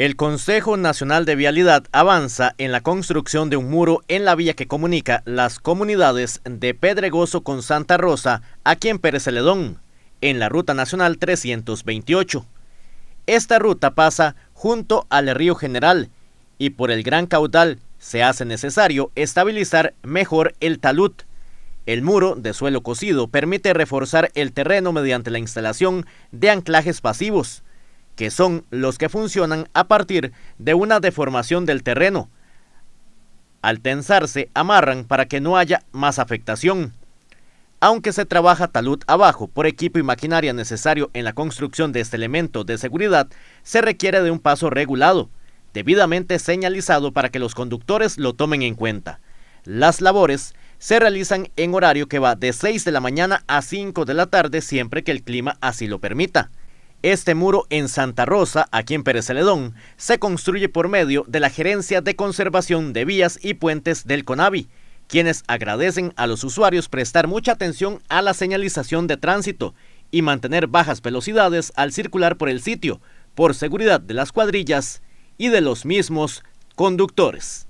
El Consejo Nacional de Vialidad avanza en la construcción de un muro en la vía que comunica las comunidades de Pedregoso con Santa Rosa, aquí en Pérez Celedón, en la Ruta Nacional 328. Esta ruta pasa junto al Río General y por el gran caudal se hace necesario estabilizar mejor el talud. El muro de suelo cocido permite reforzar el terreno mediante la instalación de anclajes pasivos que son los que funcionan a partir de una deformación del terreno. Al tensarse, amarran para que no haya más afectación. Aunque se trabaja talud abajo por equipo y maquinaria necesario en la construcción de este elemento de seguridad, se requiere de un paso regulado, debidamente señalizado para que los conductores lo tomen en cuenta. Las labores se realizan en horario que va de 6 de la mañana a 5 de la tarde siempre que el clima así lo permita. Este muro en Santa Rosa, aquí en Pérez Celedón, se construye por medio de la Gerencia de Conservación de Vías y Puentes del CONAVI, quienes agradecen a los usuarios prestar mucha atención a la señalización de tránsito y mantener bajas velocidades al circular por el sitio, por seguridad de las cuadrillas y de los mismos conductores.